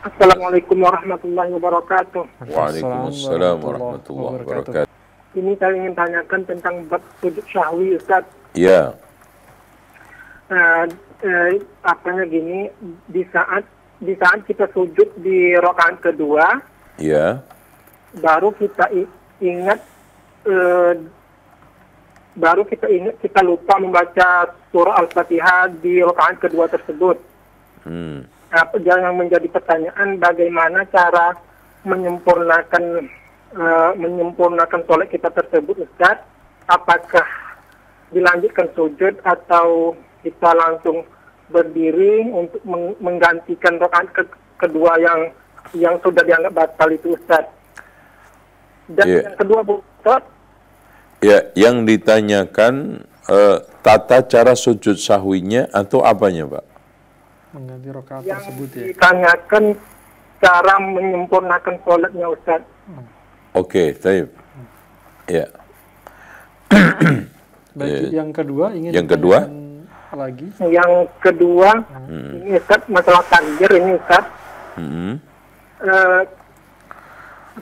Assalamualaikum warahmatullahi wabarakatuh. Waalaikumsalam warahmatullahi wabarakatuh. Ini saya ingin tanyakan tentang bab sujud syahwi Ustaz. Iya. Nah, eh, apanya gini, di saat di saat kita sujud di rokaan kedua, iya. Baru kita ingat eh, baru kita ingat kita lupa membaca surah Al-Fatihah di rokaan kedua tersebut. Hmm apa yang menjadi pertanyaan bagaimana cara menyempurnakan uh, menyempurnakan sholat kita tersebut Ustaz apakah dilanjutkan sujud atau kita langsung berdiri untuk menggantikan rakaat ke kedua yang yang sudah dianggap batal itu Ustaz dan yeah. yang kedua Bu Ustaz ya yang ditanyakan uh, tata cara sujud sahwinya atau apanya Pak mengganti rokaat tersebut ya. ditanyakan cara menyempurnakan sholatnya Ustaz. Hmm. Oke, okay, taib. Hmm. Ya. Baik, ya. yang kedua ingin Yang kedua lagi. Yang kedua hmm. ini Ustaz masalah takbir ini Ustaz. Hmm. Uh,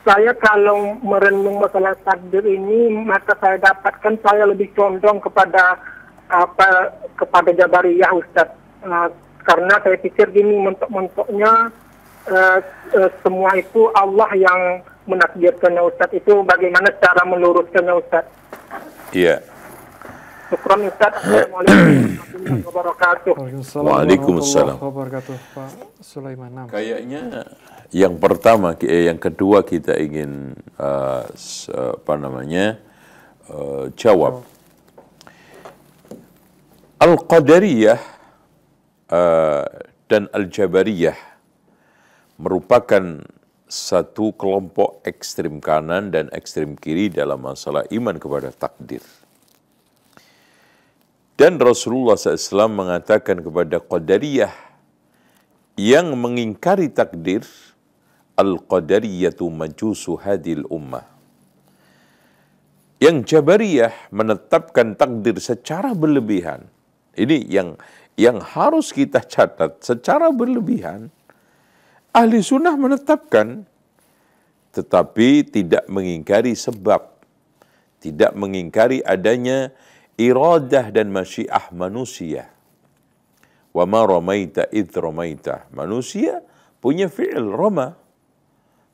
saya kalau merenung masalah takdir ini maka saya dapatkan saya lebih condong kepada apa kepada Jabariyah Ustaz. Uh, karena saya pikir gini mentok-mentoknya uh, uh, semua itu Allah yang menakdirkannya Ustadz itu bagaimana cara meluruskannya Ustadz iya Syukran Ustaz. Assalamualaikum wabarakatuh. Waalaikumsalam. wabarakatuh. Pak Sulaiman. Kayaknya yang pertama, eh, yang kedua kita ingin uh, apa namanya uh, jawab. Al-Qadariyah Eh, dan Al-Jabariyah merupakan satu kelompok ekstrim kanan dan ekstrim kiri dalam masalah iman kepada takdir. Dan Rasulullah SAW mengatakan kepada Qadariyah yang mengingkari takdir, Al-Qadariyatu majusu hadil ummah. Yang Jabariyah menetapkan takdir secara berlebihan. Ini yang yang harus kita catat secara berlebihan, ahli sunnah menetapkan, tetapi tidak mengingkari sebab, tidak mengingkari adanya iradah dan masyiah manusia. wama romaita idh id Manusia punya fi'il roma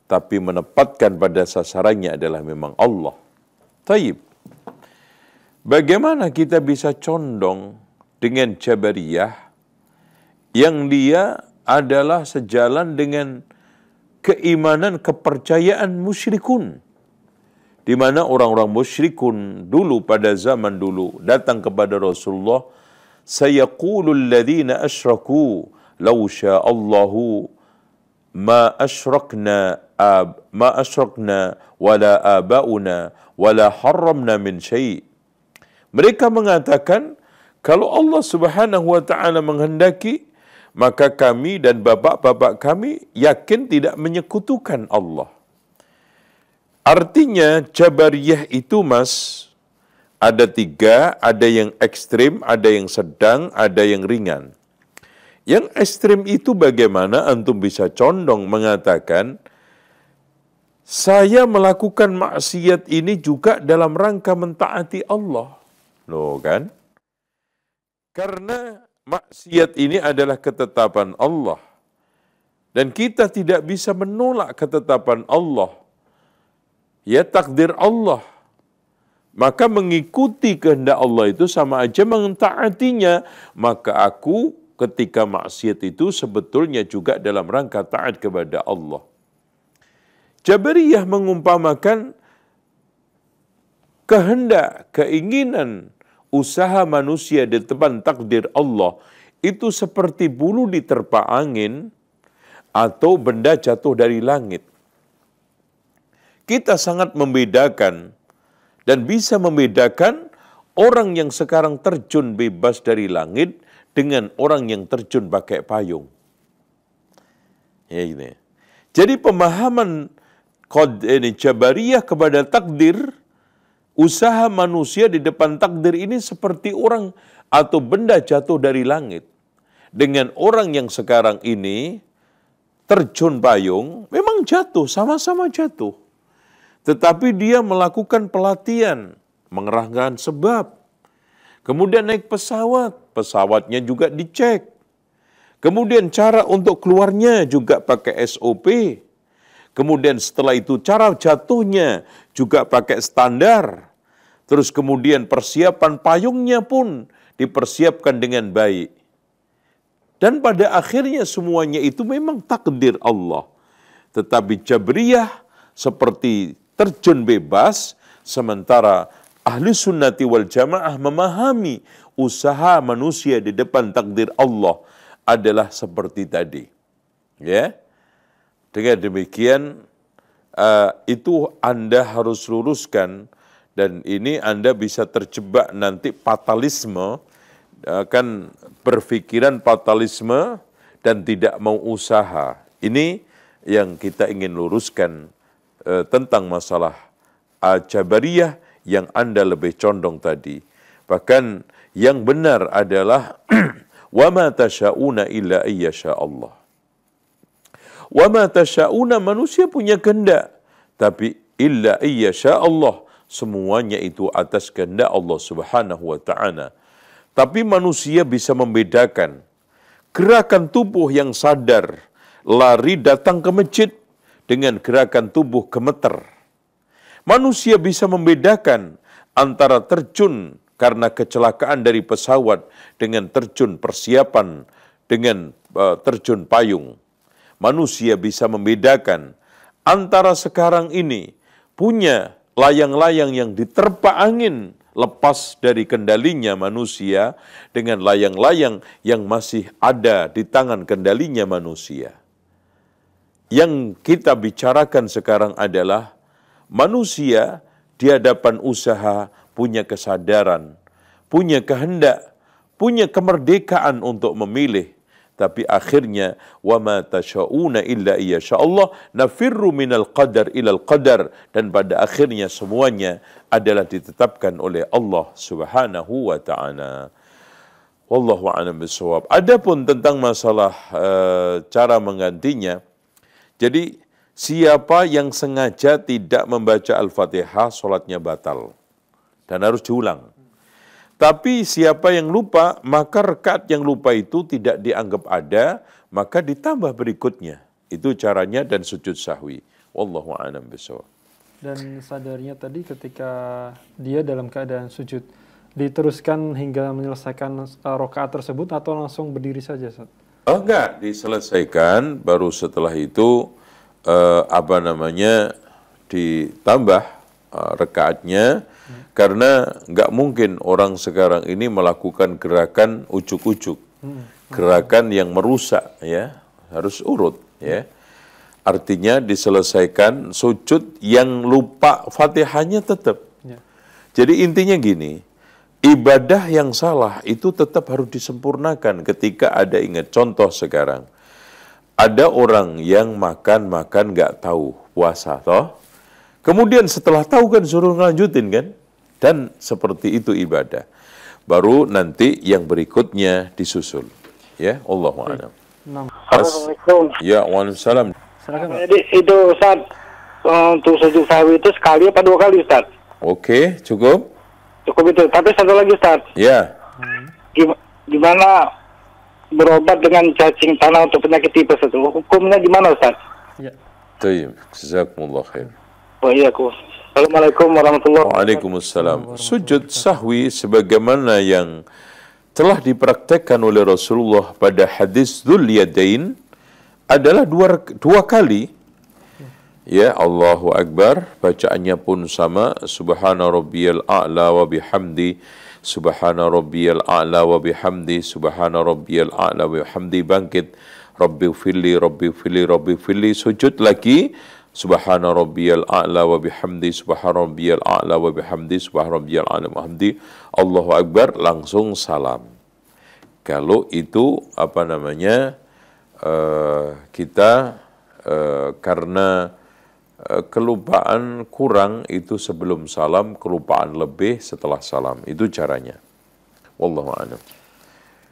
tapi menempatkan pada sasarannya adalah memang Allah. Taib. Bagaimana kita bisa condong dengan Jabariyah yang dia adalah sejalan dengan keimanan kepercayaan musyrikun di mana orang-orang musyrikun dulu pada zaman dulu datang kepada Rasulullah sayaqulul ladzina asyraku law Allahu ma asyrakna ab ma asyrakna wala abauna wala harramna min syai mereka mengatakan kalau Allah Subhanahu wa taala menghendaki, maka kami dan bapak-bapak kami yakin tidak menyekutukan Allah. Artinya Jabariyah itu mas, ada tiga, ada yang ekstrim, ada yang sedang, ada yang ringan. Yang ekstrim itu bagaimana antum bisa condong mengatakan, saya melakukan maksiat ini juga dalam rangka mentaati Allah. Loh kan? Karena maksiat ini adalah ketetapan Allah. Dan kita tidak bisa menolak ketetapan Allah. Ya takdir Allah. Maka mengikuti kehendak Allah itu sama aja mentaatinya. Maka aku ketika maksiat itu sebetulnya juga dalam rangka taat kepada Allah. Jabariyah mengumpamakan kehendak, keinginan usaha manusia di depan takdir Allah itu seperti bulu diterpa angin atau benda jatuh dari langit. Kita sangat membedakan dan bisa membedakan orang yang sekarang terjun bebas dari langit dengan orang yang terjun pakai payung. Ya ini. Gitu ya. Jadi pemahaman kod ini jabariyah kepada takdir Usaha manusia di depan takdir ini seperti orang atau benda jatuh dari langit. Dengan orang yang sekarang ini terjun payung, memang jatuh, sama-sama jatuh. Tetapi dia melakukan pelatihan, mengerahkan sebab. Kemudian naik pesawat, pesawatnya juga dicek. Kemudian cara untuk keluarnya juga pakai SOP. Kemudian setelah itu cara jatuhnya juga pakai standar. Terus kemudian persiapan payungnya pun dipersiapkan dengan baik. Dan pada akhirnya semuanya itu memang takdir Allah. Tetapi Jabriyah seperti terjun bebas, sementara ahli sunnati wal jamaah memahami usaha manusia di depan takdir Allah adalah seperti tadi. Ya. Yeah? Dengan demikian uh, itu Anda harus luruskan dan ini Anda bisa terjebak nanti fatalisme akan eh, berpikiran fatalisme dan tidak mau usaha. Ini yang kita ingin luruskan uh, tentang masalah uh, Jabariyah yang Anda lebih condong tadi. Bahkan yang benar adalah wa ma tasyauna illa Allah. Wa ma tasyauna manusia punya kehendak. Tapi illa iyyasha Allah. Semuanya itu atas kehendak Allah Subhanahu wa taala. Tapi manusia bisa membedakan gerakan tubuh yang sadar lari datang ke masjid dengan gerakan tubuh gemeter. Manusia bisa membedakan antara terjun karena kecelakaan dari pesawat dengan terjun persiapan dengan uh, terjun payung manusia bisa membedakan antara sekarang ini punya layang-layang yang diterpa angin lepas dari kendalinya manusia dengan layang-layang yang masih ada di tangan kendalinya manusia. Yang kita bicarakan sekarang adalah manusia di hadapan usaha punya kesadaran, punya kehendak, punya kemerdekaan untuk memilih tapi akhirnya wama tasyauna illa iyyasha Allah nafirru minal qadar ilal qadar dan pada akhirnya semuanya adalah ditetapkan oleh Allah Subhanahu wa taala. Wallahu a'lam bi'ssawab. Adapun tentang masalah e, cara menggantinya jadi siapa yang sengaja tidak membaca Al-Fatihah salatnya batal dan harus diulang. Tapi siapa yang lupa, maka rekat yang lupa itu tidak dianggap ada, maka ditambah berikutnya. Itu caranya dan sujud sahwi. Wallahu a'lam Dan sadarnya tadi ketika dia dalam keadaan sujud, diteruskan hingga menyelesaikan eh, rakaat tersebut atau langsung berdiri saja, Oh, enggak, diselesaikan baru setelah itu eh, apa namanya ditambah rekatnya. Eh, rekaatnya hmm karena nggak mungkin orang sekarang ini melakukan gerakan ujuk-ujuk, gerakan yang merusak ya harus urut ya. Artinya diselesaikan sujud yang lupa fatihahnya tetap. Ya. Jadi intinya gini, ibadah yang salah itu tetap harus disempurnakan ketika ada ingat contoh sekarang ada orang yang makan makan nggak tahu puasa toh kemudian setelah tahu kan suruh ngelanjutin kan dan seperti itu ibadah. Baru nanti yang berikutnya disusul. Ya, Allah a'lam. Assalamualaikum. Ya, waalaikumsalam. Jadi itu Ustaz, eh, untuk sejuk sawi itu sekali apa dua kali Ustaz? Oke, cukup. Cukup itu. Tapi satu lagi Ustaz. Ya. Gimana berobat dengan cacing tanah untuk penyakit tipes itu? Hukumnya gimana Ustaz? Ya. Tayyib, jazakumullah khair. Wa oh, iyyakum. Assalamualaikum warahmatullahi wabarakatuh. Waalaikumsalam. Sujud sahwi sebagaimana yang telah dipraktekkan oleh Rasulullah pada hadis Dzul Yadain adalah dua, dua kali. Ya Allahu Akbar, bacaannya pun sama Subhana rabbiyal a'la wa bihamdi Subhana rabbiyal a'la wa bihamdi Subhana rabbiyal a'la wa bihamdi bangkit Rabbi fili, Rabbi fili, Rabbi fili sujud lagi Subhana rabbiyal a'la wa bihamdi subhana rabbiyal a'la wa bihamdi subhana rabbiyal a'la wa bihamdi Allahu akbar langsung salam. Kalau itu apa namanya uh, kita uh, karena uh, kelupaan kurang itu sebelum salam, kelupaan lebih setelah salam. Itu caranya. Wallahu a'lam.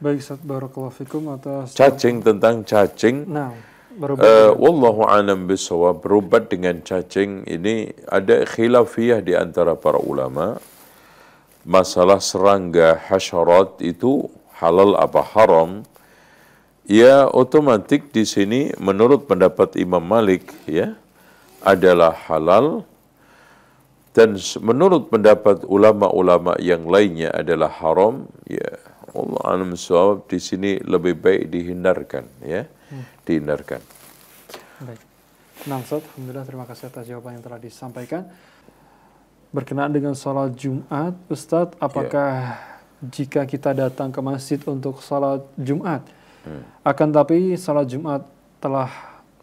Baik, Ustaz Barakallahu fikum atas cacing tentang cacing. Nah berobat. Uh, eh, wallahu alam bisawab. Berobat dengan cacing ini ada khilafiyah di antara para ulama. Masalah serangga hasyarat itu halal apa haram? Ya otomatis di sini menurut pendapat Imam Malik ya adalah halal dan menurut pendapat ulama-ulama yang lainnya adalah haram ya Allah alam di sini lebih baik dihindarkan ya. Hmm dihindarkan. Baik. Nah Ustaz, Alhamdulillah terima kasih atas jawaban yang telah disampaikan. Berkenaan dengan sholat Jumat, Ustadz, ya. apakah yeah. jika kita datang ke masjid untuk sholat Jumat, hmm. akan tapi sholat Jumat telah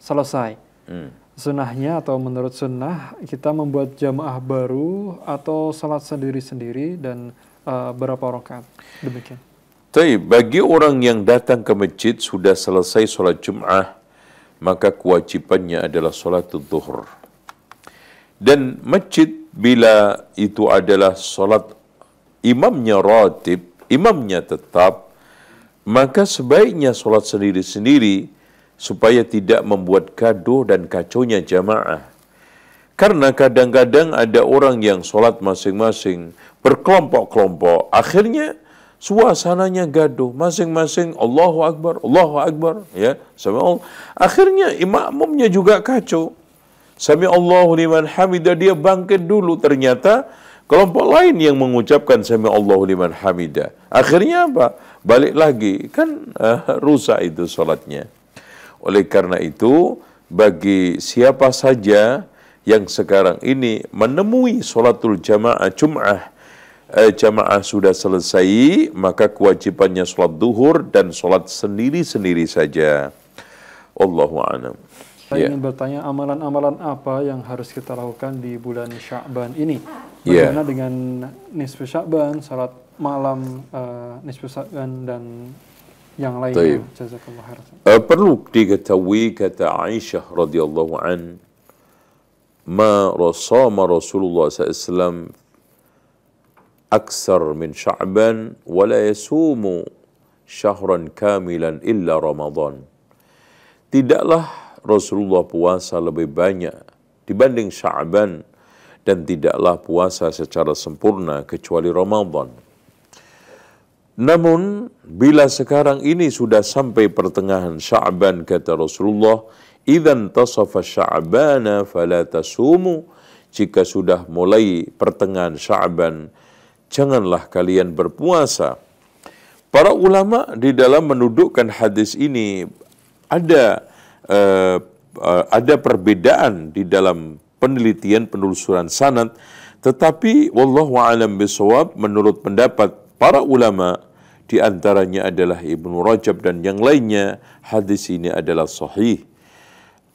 selesai, hmm. sunnahnya atau menurut sunnah kita membuat jamaah baru atau sholat sendiri-sendiri dan uh, berapa rakaat demikian? Tapi bagi orang yang datang ke masjid sudah selesai sholat Jum'ah, maka kewajibannya adalah sholat zuhur. Dan masjid bila itu adalah sholat imamnya ratib, imamnya tetap, maka sebaiknya sholat sendiri-sendiri supaya tidak membuat kado dan kaconya jamaah. Karena kadang-kadang ada orang yang sholat masing-masing, berkelompok-kelompok, akhirnya suasananya gaduh masing-masing Allahu Akbar Allahu Akbar ya sama Allah. akhirnya imamnya juga kacau Sami Allahu liman hamidah dia bangkit dulu ternyata kelompok lain yang mengucapkan sami Allahu liman hamidah akhirnya apa balik lagi kan uh, rusak itu salatnya oleh karena itu bagi siapa saja yang sekarang ini menemui solatul jamaah Jum'ah eh, jamaah sudah selesai, maka kewajibannya sholat duhur dan sholat sendiri-sendiri saja. Allahu a'lam. Saya ya. ingin bertanya amalan-amalan apa yang harus kita lakukan di bulan Sya'ban ini? Ya. Bagaimana yeah. dengan nisfu Sya'ban, salat malam, uh, nisfu Sya'ban dan yang lainnya? Jazakallah khairan. Uh, perlu diketahui kata Aisyah radhiyallahu an ma rasama Rasulullah SAW أكثر من شعبان ولا يصوم syahran kamilan إلا رمضان. Tidaklah Rasulullah puasa lebih banyak dibanding Sya'ban dan tidaklah puasa secara sempurna kecuali Ramadan. Namun bila sekarang ini sudah sampai pertengahan Sya'ban kata Rasulullah, "Idzan tasafa Sya'bana fala tasumu." Jika sudah mulai pertengahan Sya'ban, janganlah kalian berpuasa. Para ulama di dalam menudukkan hadis ini ada uh, ada perbedaan di dalam penelitian penelusuran sanad, tetapi wallahu alam bisawab menurut pendapat para ulama di antaranya adalah Ibnu Rajab dan yang lainnya hadis ini adalah sahih.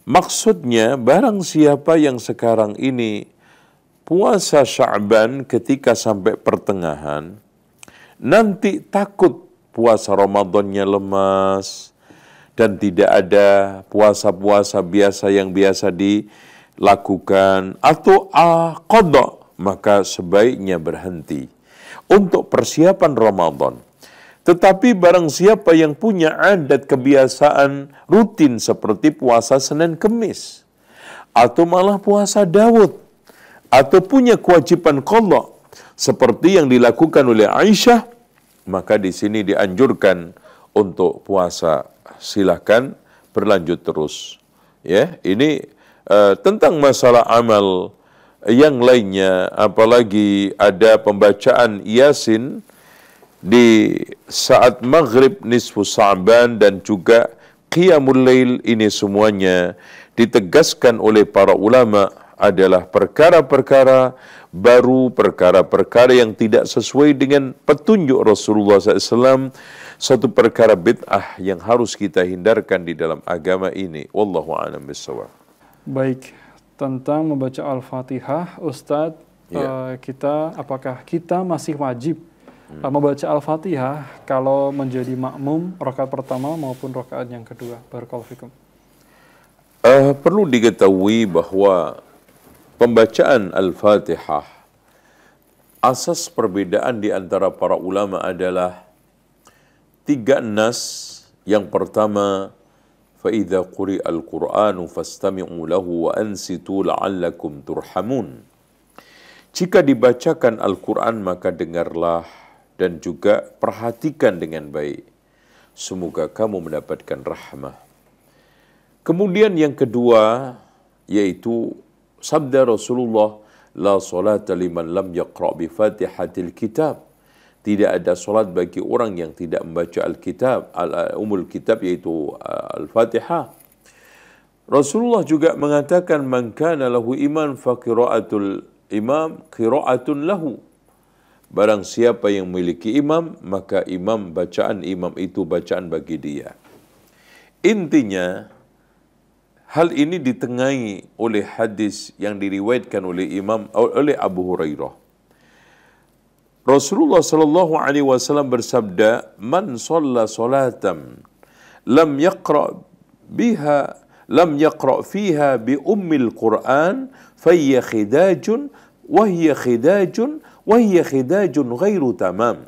Maksudnya barang siapa yang sekarang ini puasa Sya'ban ketika sampai pertengahan, nanti takut puasa Ramadannya lemas dan tidak ada puasa-puasa biasa yang biasa dilakukan atau ah kodok maka sebaiknya berhenti untuk persiapan Ramadan. Tetapi barang siapa yang punya adat kebiasaan rutin seperti puasa Senin Kemis atau malah puasa Dawud atau punya kewajiban qadha seperti yang dilakukan oleh Aisyah maka di sini dianjurkan untuk puasa silahkan berlanjut terus ya ini uh, tentang masalah amal yang lainnya apalagi ada pembacaan Yasin di saat maghrib nisfu Sa'ban dan juga Qiyamul Lail ini semuanya ditegaskan oleh para ulama adalah perkara-perkara baru, perkara-perkara yang tidak sesuai dengan petunjuk Rasulullah SAW, satu perkara bid'ah yang harus kita hindarkan di dalam agama ini. Wallahu a'lam bishawab. Baik, tentang membaca Al-Fatihah, Ustadz, ya. uh, kita apakah kita masih wajib hmm. membaca Al-Fatihah kalau menjadi makmum rakaat pertama maupun rakaat yang kedua? Barakallahu Uh, perlu diketahui bahwa Pembacaan Al-Fatihah, asas perbedaan di antara para ulama adalah tiga nas yang pertama, فَإِذَا قُرِئَ الْقُرْآنُ فَاسْتَمِعُوا لَهُ وَأَنْسِتُوا لَعَلَّكُمْ تُرْحَمُونَ Jika dibacakan Al-Quran maka dengarlah dan juga perhatikan dengan baik. Semoga kamu mendapatkan rahmah. Kemudian yang kedua yaitu sabda Rasulullah la solata liman lam yaqra bi fatihatil kitab tidak ada solat bagi orang yang tidak membaca al-kitab al-umul uh, kitab yaitu uh, al-fatihah Rasulullah juga mengatakan man kana lahu iman fa qira'atul imam qira'atun lahu barang siapa yang memiliki imam maka imam bacaan imam itu bacaan bagi dia intinya Hal ini ditengahi oleh hadis yang diriwayatkan oleh Imam oleh Abu Hurairah. Rasulullah sallallahu alaihi wasallam bersabda, "Man shalla salatan lam yaqra biha lam yaqra fiha bi ummil Qur'an fayya khidajun wa hiya khidajun wa hiya khidajun ghairu tamam."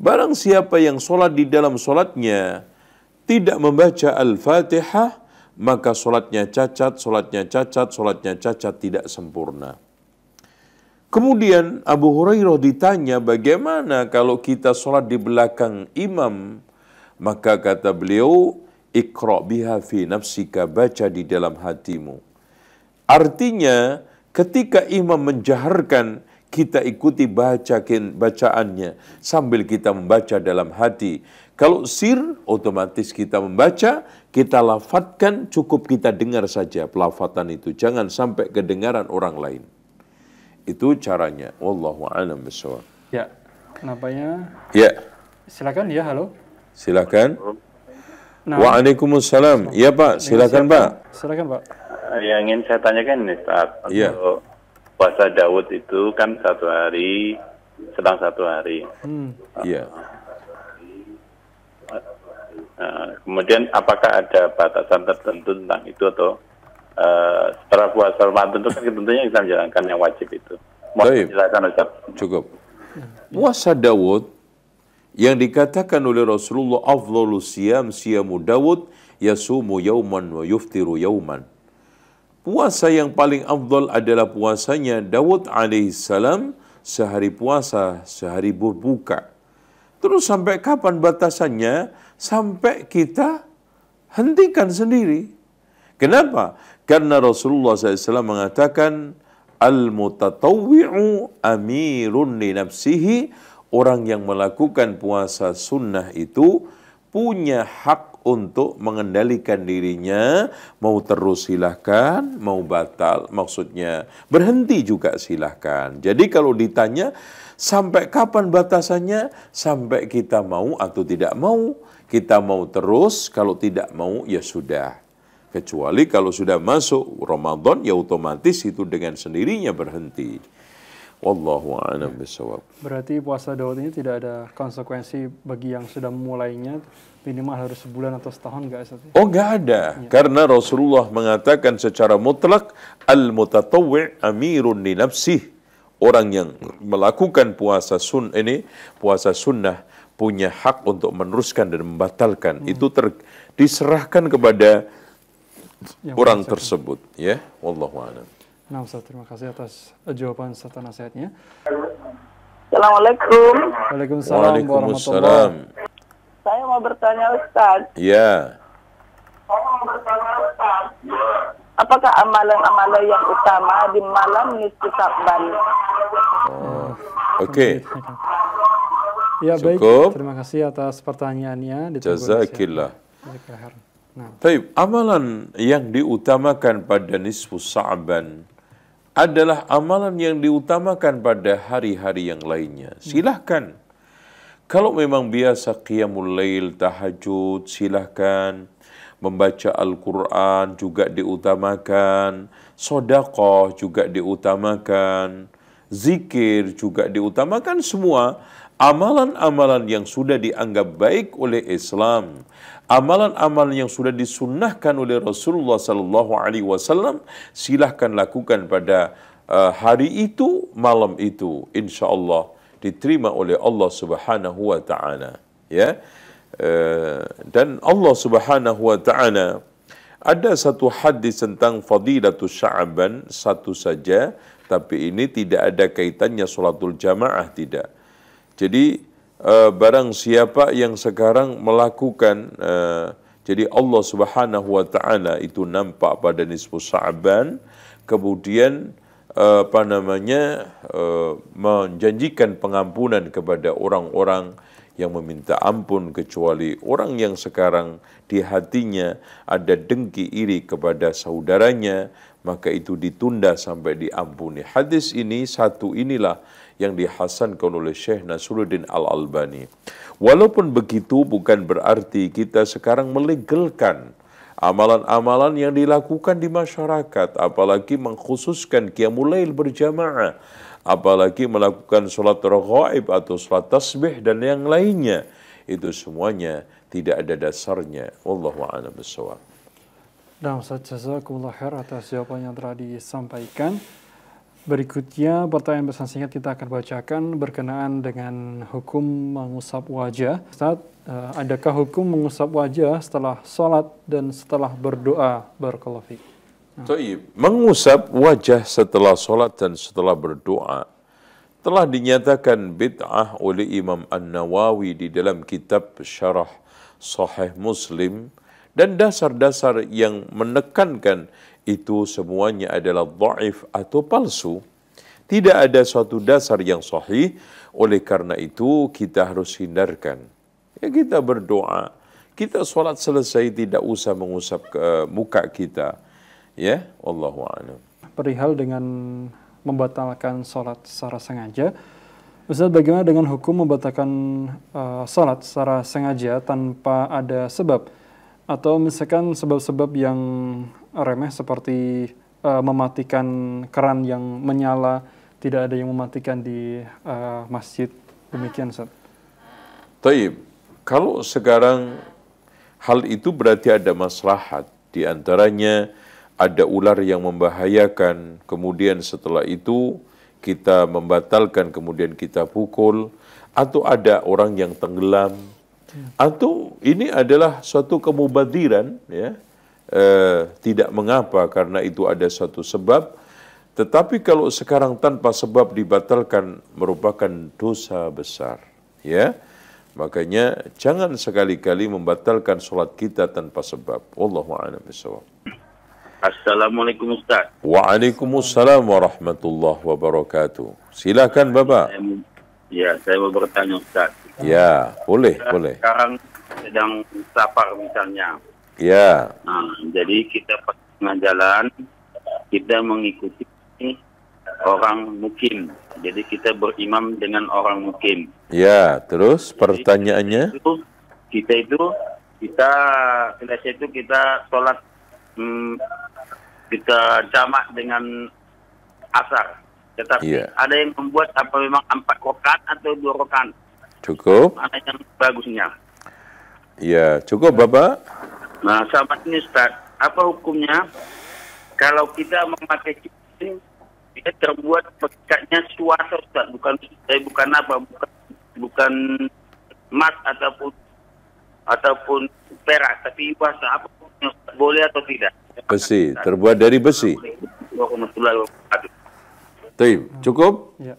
Barang siapa yang salat di dalam salatnya tidak membaca Al-Fatihah, maka solatnya cacat, solatnya cacat, solatnya cacat tidak sempurna. Kemudian Abu Hurairah ditanya bagaimana kalau kita solat di belakang imam, maka kata beliau, ikra biha fi nafsika, baca di dalam hatimu. Artinya, ketika imam menjaharkan, kita ikuti bacakin bacaannya sambil kita membaca dalam hati. Kalau sir, otomatis kita membaca, kita lafatkan, cukup kita dengar saja pelafatan itu. Jangan sampai kedengaran orang lain. Itu caranya. Wallahu a'lam bishawab. Ya, nampaknya. Ya. Silakan ya, halo. Silakan. Nah. Waalaikumsalam. Ya Pak, ya, silakan Pak. Silakan Pak. Eh, yang ingin saya tanyakan ini saat Ya. Puasa Dawud itu kan satu hari, sedang satu hari. Hmm. Iya. Uh, Nah, kemudian apakah ada batasan tertentu tentang itu atau uh, setelah puasa Ramadan itu kan tentunya kita menjalankan yang wajib itu. Mohon silakan Ustaz. Cukup. Puasa Dawud yang dikatakan oleh Rasulullah afdhalus siyam siyamu Dawud yasumu yauman wa yuftiru yauman. Puasa yang paling afdol adalah puasanya Dawud alaihissalam sehari puasa, sehari berbuka. Terus sampai kapan batasannya? Sampai kita hentikan sendiri. Kenapa? Karena Rasulullah SAW mengatakan, Al-mutatawwi'u amirun li nafsihi. Orang yang melakukan puasa sunnah itu punya hak untuk mengendalikan dirinya, mau terus silahkan, mau batal, maksudnya berhenti juga silahkan. Jadi kalau ditanya sampai kapan batasannya, sampai kita mau atau tidak mau, kita mau terus, kalau tidak mau ya sudah. Kecuali kalau sudah masuk Ramadan ya otomatis itu dengan sendirinya berhenti. Wallahu a'lam ya. bisawab. Berarti puasa Daud ini tidak ada konsekuensi bagi yang sudah memulainya minimal harus sebulan atau setahun enggak Ustaz? Oh, enggak ada. Ya. Karena Rasulullah mengatakan secara mutlak al-mutatawwi' amirun li nafsih. Orang yang melakukan puasa sun ini puasa sunnah punya hak untuk meneruskan dan membatalkan. Hmm. Itu ter, diserahkan kepada yang orang tersebut ya. Wallahu a'lam. Nah Ustaz, terima kasih atas eh, jawaban serta nasihatnya. Assalamualaikum. Waalaikumsalam, Waalaikumsalam. Saya mau bertanya Ustaz. Iya. mau bertanya Apakah amalan-amalan yang utama di malam nisfu Syaban? Oh, oke. Ya baik. Cukup. Terima kasih atas pertanyaannya. Jazakillah. Nah. Baik, amalan yang diutamakan pada nisfu Sya'ban adalah amalan yang diutamakan pada hari-hari yang lainnya. Hmm. Silahkan. Kalau memang biasa qiyamul lail, tahajud, silahkan. Membaca Al-Quran juga diutamakan. Sodakoh juga diutamakan. Zikir juga diutamakan semua amalan-amalan yang sudah dianggap baik oleh Islam amalan-amalan yang sudah disunnahkan oleh Rasulullah sallallahu alaihi wasallam silahkan lakukan pada uh, hari itu malam itu insya Allah diterima oleh Allah Subhanahu wa taala ya uh, dan Allah Subhanahu wa taala ada satu hadis tentang fadilatul Sya'ban satu saja tapi ini tidak ada kaitannya solatul jamaah tidak jadi Eh, barang siapa yang sekarang melakukan eh, jadi Allah Subhanahu wa taala itu nampak pada nisfu Sa'ban kemudian eh, apa namanya menjanjikan pengampunan kepada orang-orang yang meminta ampun kecuali orang yang sekarang di hatinya ada dengki iri kepada saudaranya maka itu ditunda sampai diampuni. Hadis ini satu inilah yang dihasankan oleh Syekh Nasruddin Al-Albani. Walaupun begitu bukan berarti kita sekarang melegalkan amalan-amalan yang dilakukan di masyarakat, apalagi mengkhususkan qiyamul berjamaah, apalagi melakukan sholat raghaib atau sholat tasbih dan yang lainnya. Itu semuanya tidak ada dasarnya. Wallahu a'lam bishawab. Dan saya jazakumullah khair atas jawaban yang telah disampaikan. Berikutnya pertanyaan pesan singkat kita akan bacakan berkenaan dengan hukum mengusap wajah. Ustaz, eh, adakah hukum mengusap wajah setelah sholat dan setelah berdoa? berkelofi? Nah. Mengusap wajah setelah sholat dan setelah berdoa telah dinyatakan bid'ah oleh Imam An-Nawawi di dalam kitab Syarah Sahih Muslim dan dasar-dasar yang menekankan itu semuanya adalah dhaif atau palsu. Tidak ada suatu dasar yang sahih, oleh karena itu kita harus hindarkan. Ya, kita berdoa, kita sholat selesai tidak usah mengusap ke, eh, muka kita. Ya, Allahu a'lam. Perihal dengan membatalkan sholat secara sengaja, Ustaz, bagaimana dengan hukum membatalkan uh, eh, sholat secara sengaja tanpa ada sebab? atau misalkan sebab-sebab yang remeh seperti uh, mematikan keran yang menyala, tidak ada yang mematikan di uh, masjid. Demikian, Ustaz. Taib, kalau sekarang hal itu berarti ada maslahat. Di antaranya ada ular yang membahayakan, kemudian setelah itu kita membatalkan, kemudian kita pukul, atau ada orang yang tenggelam, atau ini adalah suatu kemubadiran, ya, e, tidak mengapa karena itu ada suatu sebab. Tetapi kalau sekarang tanpa sebab dibatalkan merupakan dosa besar, ya. Makanya jangan sekali-kali membatalkan sholat kita tanpa sebab. Wallahu a'lam Assalamualaikum Ustaz. Waalaikumsalam warahmatullahi wabarakatuh. Silakan Bapak. Ya, saya mau bertanya Ustaz. Ya, boleh, kita boleh. Sekarang sedang safar misalnya. Ya. Nah, jadi kita pernah jalan, kita mengikuti orang mukim. Jadi kita berimam dengan orang mukim. Ya, terus jadi, pertanyaannya? Kita itu, kita itu, kita, kita itu kita sholat, hmm, kita jamak dengan asar. Tetapi ya. ada yang membuat apa memang empat rokan atau dua rokan. Cukup. Mana yang bagusnya? Iya, cukup Bapak. Nah, sahabat ini Ustaz, apa hukumnya kalau kita memakai cincin kita terbuat pekatnya suatu Ustaz, bukan eh, bukan apa, bukan bukan emas ataupun ataupun perak, tapi bahasa apa boleh atau tidak? Besi, terbuat dari besi. Baik, cukup? Ya.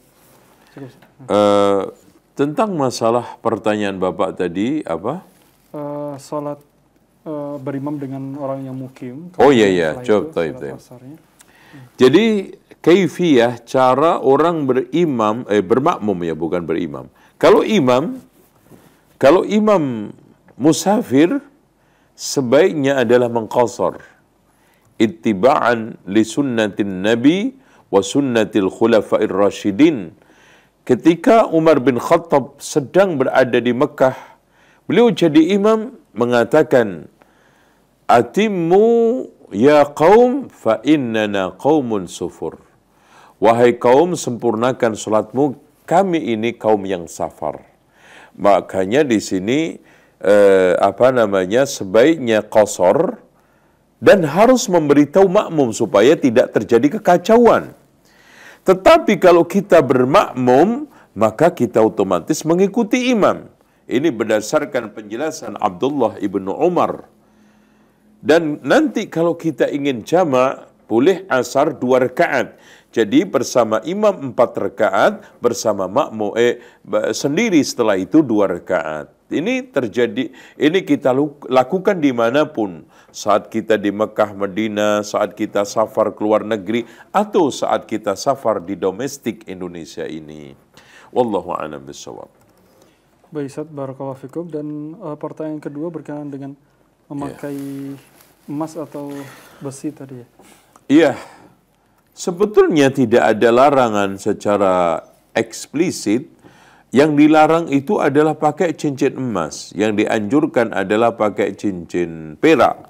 Cukup. Uh, tentang masalah pertanyaan Bapak tadi apa? Uh, salat uh, berimam dengan orang yang mukim. Oh iya iya, coba taib taib. Iya. Jadi kaifiyah cara orang berimam eh bermakmum ya bukan berimam. Kalau imam kalau imam musafir sebaiknya adalah mengkosor ittiba'an li sunnatin nabi wa sunnatil khulafair rasyidin Ketika Umar bin Khattab sedang berada di Mekah, beliau jadi imam mengatakan, Atimmu ya kaum fa innana qaumun sufur. Wahai kaum, sempurnakan sholatmu, kami ini kaum yang safar. Makanya di sini eh, apa namanya sebaiknya kosor dan harus memberitahu makmum supaya tidak terjadi kekacauan. Tetapi kalau kita bermakmum, maka kita otomatis mengikuti imam. Ini berdasarkan penjelasan Abdullah ibnu Umar. Dan nanti kalau kita ingin jama' boleh asar dua rekaat Jadi bersama imam empat rekaat bersama makmum eh, sendiri setelah itu dua rekaat Ini terjadi, ini kita lakukan dimanapun saat kita di Mekah, Medina, saat kita safar ke luar negeri, atau saat kita safar di domestik Indonesia ini. Wallahu a'lam bishawab. Baik, Ustaz, barakallahu fikum. Dan uh, pertanyaan kedua berkenaan dengan memakai yeah. emas atau besi tadi ya? Iya. Yeah. Sebetulnya tidak ada larangan secara eksplisit. Yang dilarang itu adalah pakai cincin emas. Yang dianjurkan adalah pakai cincin perak.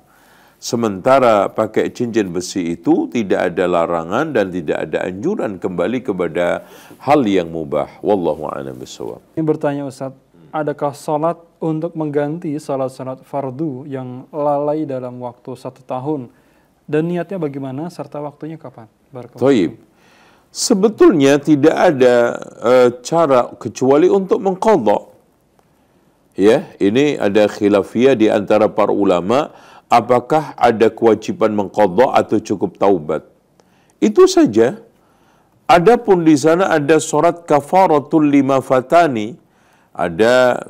Sementara pakai cincin besi itu tidak ada larangan dan tidak ada anjuran kembali kepada hal yang mubah. Wallahu a'lam bishawab. Ini bertanya Ustaz, adakah salat untuk mengganti salat-salat fardu yang lalai dalam waktu satu tahun? Dan niatnya bagaimana serta waktunya kapan? Baik. Sebetulnya tidak ada e, cara kecuali untuk mengkodok. Ya, ini ada khilafiyah di antara para ulama apakah ada kewajiban mengkodok atau cukup taubat. Itu saja. Adapun di sana ada surat kafaratul lima fatani. Ada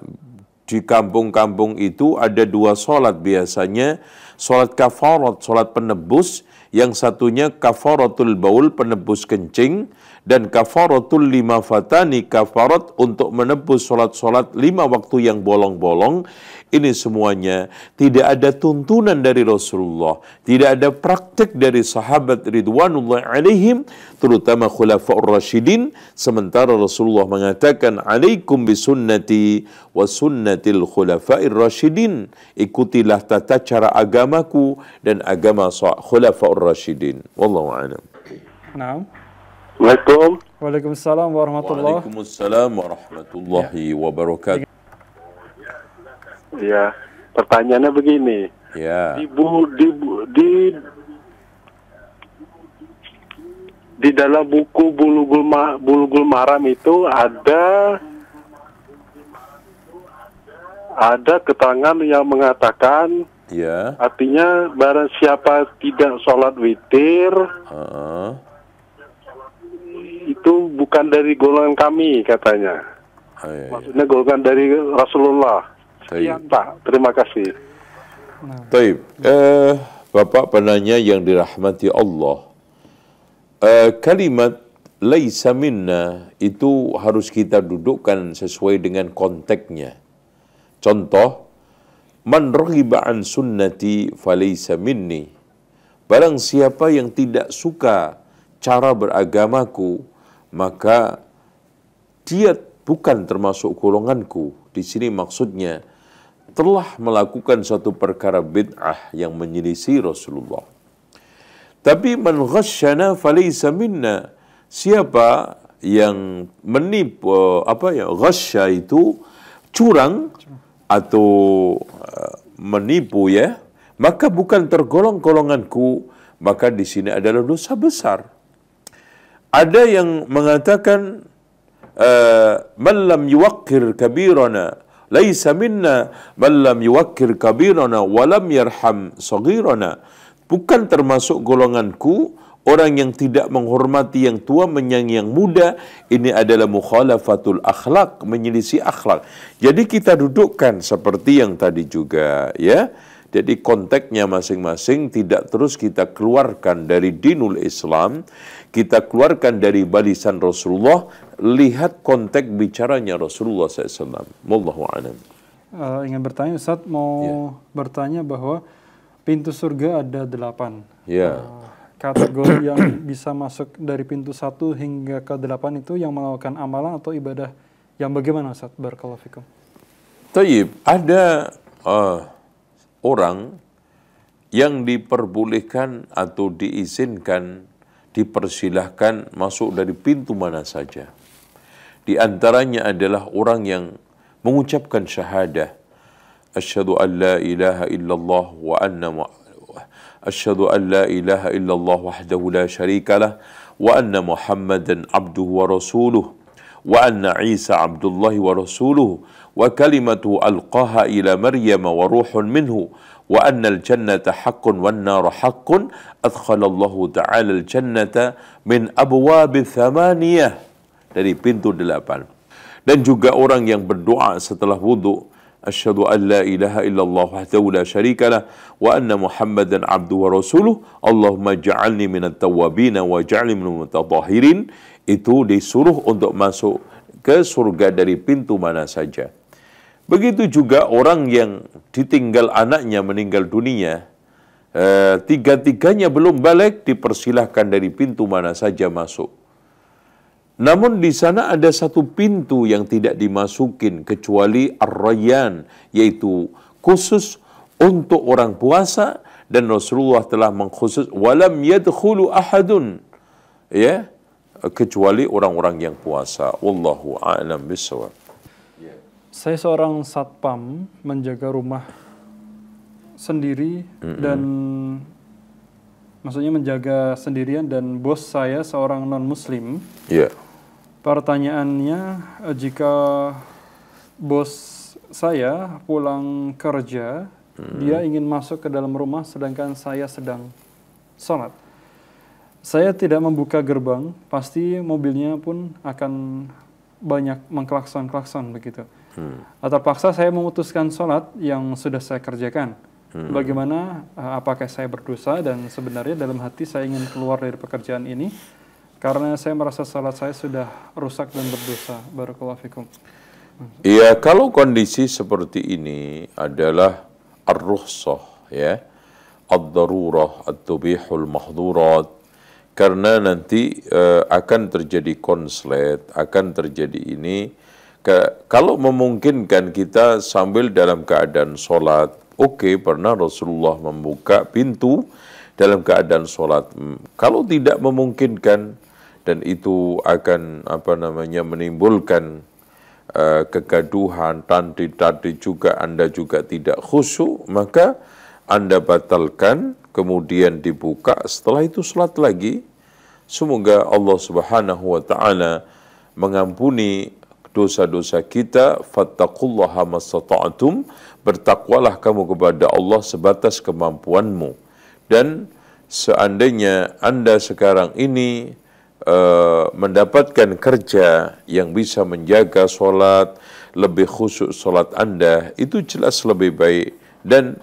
di kampung-kampung itu ada dua sholat biasanya. Sholat kafarat, sholat penebus. Yang satunya kafaratul baul, penebus kencing dan kafaratul lima fatani kafarat untuk menebus sholat-sholat lima waktu yang bolong-bolong ini semuanya tidak ada tuntunan dari Rasulullah tidak ada praktek dari sahabat Ridwanullah alaihim terutama khulafaur rasyidin sementara Rasulullah mengatakan alaikum bisunnati wa sunnatil khulafair rasyidin ikutilah tata cara agamaku dan agama khulafaur rasyidin wallahu a'lam Now. Assalamualaikum. Waalaikumsalam warahmatullahi Waalaikumsalam warahmatullahi wabarakatuh. Ya, pertanyaannya begini. Ya. Di bu, di di di dalam buku Bulugul Ma, Bulugul Maram itu ada ada keterangan yang mengatakan ya. artinya barang siapa tidak sholat witir uh -uh itu bukan dari golongan kami katanya. Oh, iya, iya. Maksudnya golongan dari Rasulullah. Sekian Pak, terima kasih. Baik, eh, Bapak penanya yang dirahmati Allah, eh, kalimat laisa minna itu harus kita dudukkan sesuai dengan konteksnya. Contoh, man rohibaan sunnati falaysa minni. Barang siapa yang tidak suka cara beragamaku, maka dia bukan termasuk golonganku. Di sini maksudnya telah melakukan satu perkara bid'ah yang menyelisih Rasulullah. Tapi man ghasyana falaysa minna. Siapa yang menipu eh, apa ya ghasya itu curang atau eh, menipu ya, maka bukan tergolong golonganku, maka di sini adalah dosa besar ada yang mengatakan eh, man lam yuwaqqir kabirana laisa minna man lam yuwaqqir kabirana walam yarham sagirana bukan termasuk golonganku orang yang tidak menghormati yang tua menyayangi yang muda ini adalah mukhalafatul akhlak menyelisi akhlak jadi kita dudukkan seperti yang tadi juga ya jadi konteksnya masing-masing tidak terus kita keluarkan dari dinul Islam kita keluarkan dari balisan Rasulullah, lihat konteks bicaranya Rasulullah SAW. Mullahu a'lam. Uh, ingin bertanya Ustaz, mau yeah. bertanya bahwa pintu surga ada delapan. Yeah. Ya. Uh, kategori yang bisa masuk dari pintu satu hingga ke delapan itu yang melakukan amalan atau ibadah yang bagaimana Ustaz? Barakallahu fikum. Taib, ada uh, orang yang diperbolehkan atau diizinkan dipersilahkan masuk dari pintu mana saja. Di antaranya adalah orang yang mengucapkan syahadah. Asyadu an la ilaha illallah wa anna Asyadu an la ilaha illallah wahdahu la syarikalah wa anna muhammadan abduhu wa rasuluh wa anna Isa abdullahi wa rasuluh wa kalimatu alqaha ila maryama wa ruhun minhu wa annal jannata haqqun wan naru haqqun adkhalallahu ta'ala al jannata min abwab thamaniyah dari pintu delapan dan juga orang yang berdoa setelah wudhu Asyhadu an la ilaha illallah wahdahu la syarikalah wa anna Muhammadan abduhu wa rasuluh. Allahumma ja'alni minat tawwabin wa ja'alni minal mutatahhirin. Itu disuruh untuk masuk ke surga dari pintu mana saja. Begitu juga orang yang ditinggal anaknya meninggal dunia, e, tiga-tiganya belum balik, dipersilahkan dari pintu mana saja masuk. Namun di sana ada satu pintu yang tidak dimasukin kecuali ar-rayyan, yaitu khusus untuk orang puasa dan Rasulullah telah mengkhusus walam yadkhulu ahadun ya kecuali orang-orang yang puasa wallahu a'lam bissawab saya seorang satpam menjaga rumah sendiri mm-hmm. dan maksudnya menjaga sendirian dan bos saya seorang non muslim. Iya. Yeah. Pertanyaannya eh, jika bos saya pulang kerja, mm. dia ingin masuk ke dalam rumah sedangkan saya sedang sholat. Saya tidak membuka gerbang, pasti mobilnya pun akan banyak mengklakson-klakson begitu. Hmm. Terpaksa saya memutuskan sholat yang sudah saya kerjakan. Hmm. Bagaimana eh, apakah saya berdosa dan sebenarnya dalam hati saya ingin keluar dari pekerjaan ini karena saya merasa sholat saya sudah rusak dan berdosa. Barakallahu fikum. Iya, kalau kondisi seperti ini adalah ar ya. Ad-darurah, at-tubihul mahdurat. Karena nanti uh, akan terjadi konslet, akan terjadi ini ke, kalau memungkinkan kita sambil dalam keadaan sholat, oke okay, pernah Rasulullah membuka pintu dalam keadaan sholat. Hmm, kalau tidak memungkinkan dan itu akan apa namanya menimbulkan uh, kegaduhan, tadi-tadi juga Anda juga tidak khusyuk, maka Anda batalkan, kemudian dibuka, setelah itu sholat lagi. Semoga Allah Subhanahu wa taala mengampuni dosa-dosa kita fattaqullaha mastata'tum bertakwalah kamu kepada Allah sebatas kemampuanmu dan seandainya Anda sekarang ini eh, mendapatkan kerja yang bisa menjaga sholat, lebih khusyuk sholat Anda, itu jelas lebih baik. Dan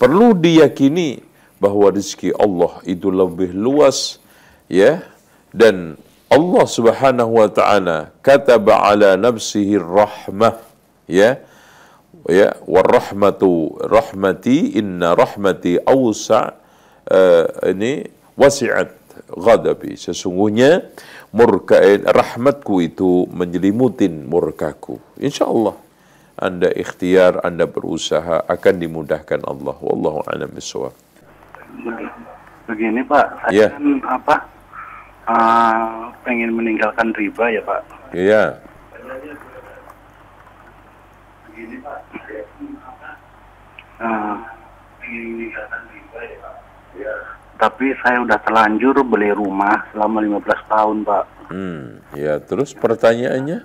perlu diyakini bahwa rezeki Allah itu lebih luas, ya, dan Allah Subhanahu wa taala kataba ala nafsihi rahmah ya ya rahmatu rahmati inna rahmati awsa uh, ini wasi'at ghadabi sesungguhnya murka eh, rahmatku itu menyelimutin murkaku insyaallah anda ikhtiar anda berusaha akan dimudahkan Allah wallahu alam bisawab begini Pak ya. Kan, apa uh, pengen meninggalkan riba ya Pak. Iya. Uh, Tapi saya udah terlanjur beli rumah selama 15 tahun Pak. Hmm, ya terus pertanyaannya?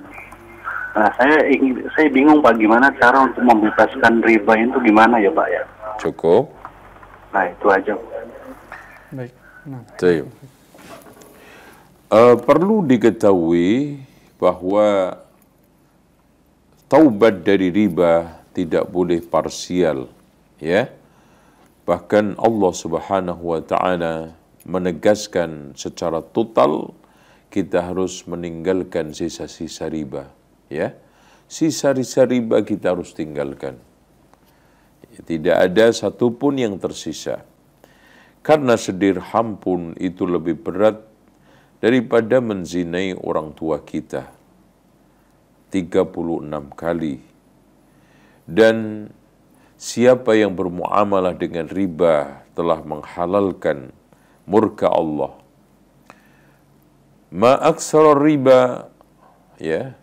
Nah, saya ingin, saya bingung Pak gimana cara untuk membebaskan riba itu gimana ya Pak ya? Cukup. Nah, itu aja. Baik. Nah. Uh, perlu diketahui bahwa taubat dari riba tidak boleh parsial, ya. Bahkan Allah Subhanahu wa taala menegaskan secara total kita harus meninggalkan sisa-sisa riba, ya. Sisa-sisa riba kita harus tinggalkan. Tidak ada satupun yang tersisa. Karena sedirham pun itu lebih berat daripada menzinai orang tua kita 36 kali dan siapa yang bermuamalah dengan riba telah menghalalkan murka Allah ma aksara riba ya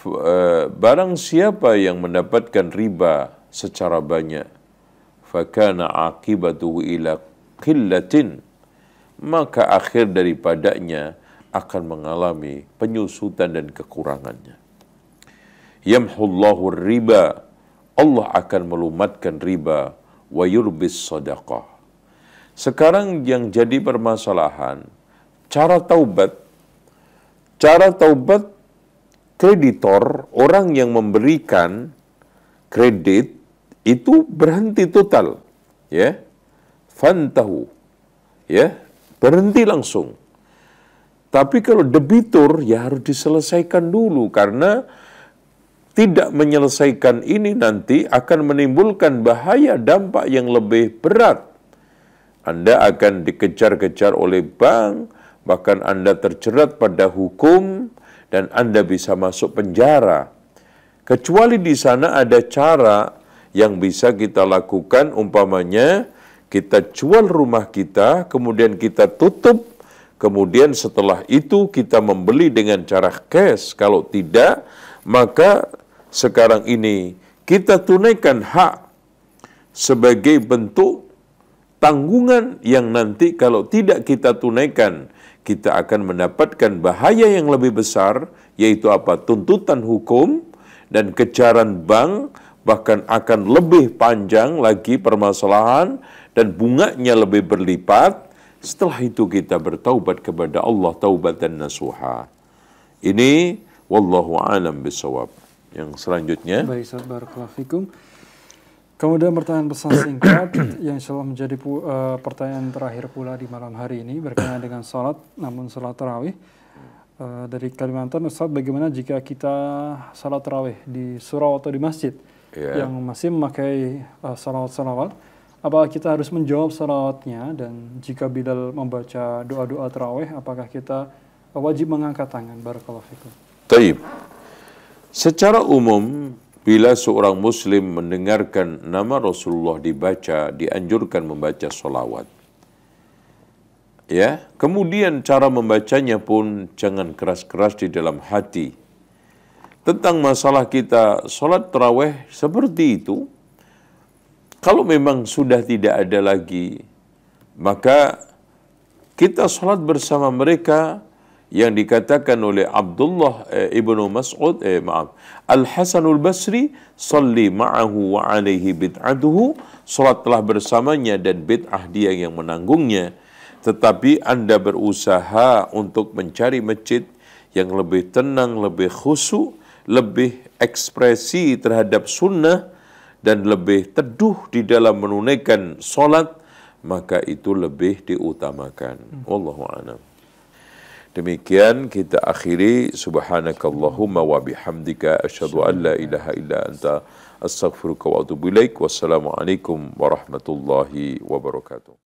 e, barang siapa yang mendapatkan riba secara banyak fakana akibatuhu ila qillatin maka akhir daripadanya akan mengalami penyusutan dan kekurangannya. Yamhullahu riba, Allah akan melumatkan riba wa yurbis sadaqah. Sekarang yang jadi permasalahan, cara taubat, cara taubat kreditor, orang yang memberikan kredit itu berhenti total, ya. Fantahu, ya berhenti langsung. Tapi kalau debitur ya harus diselesaikan dulu karena tidak menyelesaikan ini nanti akan menimbulkan bahaya dampak yang lebih berat. Anda akan dikejar-kejar oleh bank, bahkan Anda terjerat pada hukum dan Anda bisa masuk penjara. Kecuali di sana ada cara yang bisa kita lakukan umpamanya kita jual rumah kita, kemudian kita tutup, kemudian setelah itu kita membeli dengan cara cash. Kalau tidak, maka sekarang ini kita tunaikan hak sebagai bentuk tanggungan yang nanti kalau tidak kita tunaikan, kita akan mendapatkan bahaya yang lebih besar, yaitu apa? Tuntutan hukum dan kejaran bank, bahkan akan lebih panjang lagi permasalahan dan bunganya lebih berlipat. Setelah itu kita bertaubat kepada Allah taubat dan nasuha. Ini wallahu alam bisawab. Yang selanjutnya. Baik, sahabat Kemudian pertanyaan pesan singkat yang insya menjadi uh, pertanyaan terakhir pula di malam hari ini berkenaan dengan salat, namun salat tarawih. Uh, dari Kalimantan, Ustaz, bagaimana jika kita salat tarawih di surau atau di masjid yeah. yang masih memakai uh, salawat-salawat, apakah kita harus menjawab salawatnya dan jika Bilal membaca doa-doa terawih apakah kita wajib mengangkat tangan barakallahu fikum Taib. Secara umum bila seorang muslim mendengarkan nama Rasulullah dibaca dianjurkan membaca solawat ya kemudian cara membacanya pun jangan keras-keras di dalam hati tentang masalah kita salat terawih seperti itu kalau memang sudah tidak ada lagi, maka kita sholat bersama mereka yang dikatakan oleh Abdullah eh, ibnu Mas'ud eh, maaf Al Hasanul Basri salli ma'ahu wa alaihi bid'atuhu salat telah bersamanya dan bid'ah dia yang menanggungnya tetapi Anda berusaha untuk mencari masjid yang lebih tenang, lebih khusyuk, lebih ekspresi terhadap sunnah dan lebih teduh di dalam menunaikan solat maka itu lebih diutamakan. Wallahu a'lam. Demikian kita akhiri subhanakallahumma wa bihamdika asyhadu an la ilaha illa anta astaghfiruka wa atubu ilaik. Wassalamualaikum warahmatullahi wabarakatuh.